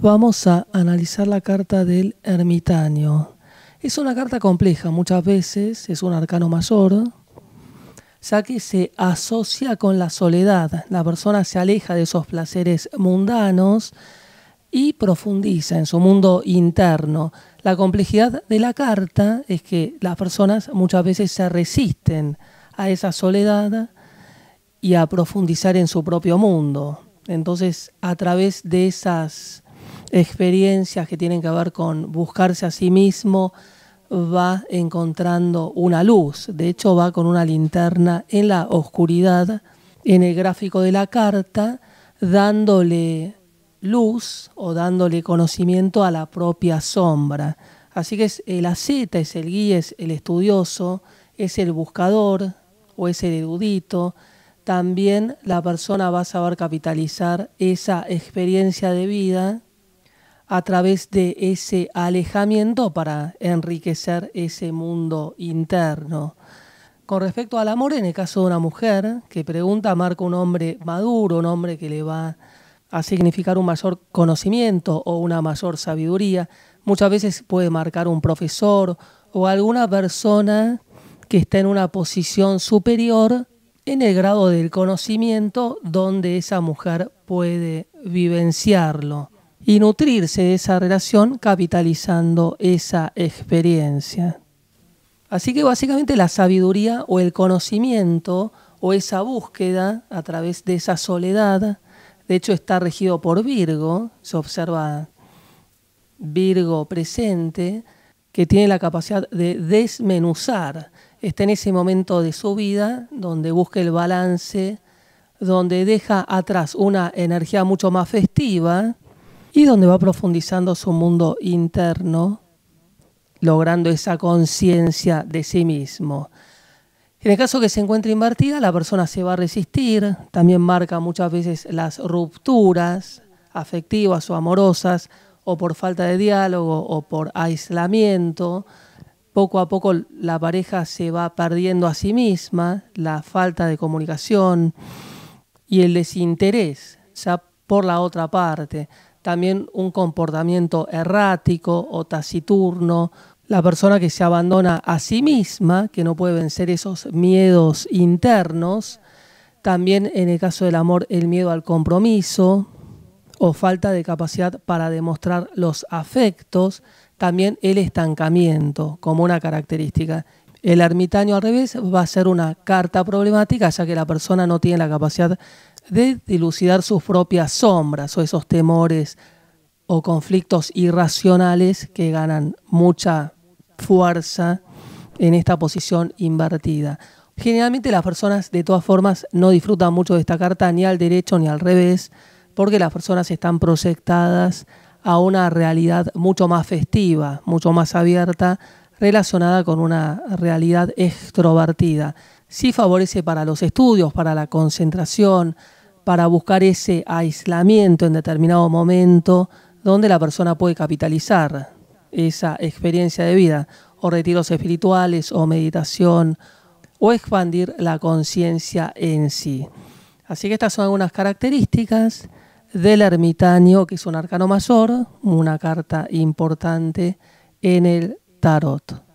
Vamos a analizar la carta del ermitaño. Es una carta compleja muchas veces, es un arcano mayor, ya que se asocia con la soledad. La persona se aleja de esos placeres mundanos y profundiza en su mundo interno. La complejidad de la carta es que las personas muchas veces se resisten a esa soledad y a profundizar en su propio mundo. Entonces, a través de esas experiencias que tienen que ver con buscarse a sí mismo, va encontrando una luz. De hecho, va con una linterna en la oscuridad, en el gráfico de la carta, dándole luz o dándole conocimiento a la propia sombra. Así que es el aceta es el guía, es el estudioso, es el buscador o es el erudito. También la persona va a saber capitalizar esa experiencia de vida a través de ese alejamiento para enriquecer ese mundo interno. Con respecto al amor, en el caso de una mujer que pregunta, marca un hombre maduro, un hombre que le va a significar un mayor conocimiento o una mayor sabiduría. Muchas veces puede marcar un profesor o alguna persona que está en una posición superior en el grado del conocimiento donde esa mujer puede vivenciarlo y nutrirse de esa relación capitalizando esa experiencia. Así que básicamente la sabiduría o el conocimiento o esa búsqueda a través de esa soledad, de hecho está regido por Virgo, se observa Virgo presente, que tiene la capacidad de desmenuzar, está en ese momento de su vida donde busca el balance, donde deja atrás una energía mucho más festiva, y donde va profundizando su mundo interno, logrando esa conciencia de sí mismo. En el caso que se encuentre invertida, la persona se va a resistir, también marca muchas veces las rupturas afectivas o amorosas, o por falta de diálogo, o por aislamiento. Poco a poco la pareja se va perdiendo a sí misma, la falta de comunicación y el desinterés ya por la otra parte también un comportamiento errático o taciturno, la persona que se abandona a sí misma, que no puede vencer esos miedos internos, también en el caso del amor el miedo al compromiso o falta de capacidad para demostrar los afectos, también el estancamiento como una característica. El ermitaño al revés va a ser una carta problemática, ya que la persona no tiene la capacidad de dilucidar sus propias sombras o esos temores o conflictos irracionales que ganan mucha fuerza en esta posición invertida. Generalmente las personas de todas formas no disfrutan mucho de esta carta ni al derecho ni al revés, porque las personas están proyectadas a una realidad mucho más festiva, mucho más abierta relacionada con una realidad extrovertida. Sí favorece para los estudios, para la concentración, para buscar ese aislamiento en determinado momento donde la persona puede capitalizar esa experiencia de vida, o retiros espirituales, o meditación, o expandir la conciencia en sí. Así que estas son algunas características del ermitaño, que es un arcano mayor, una carta importante en el tarot.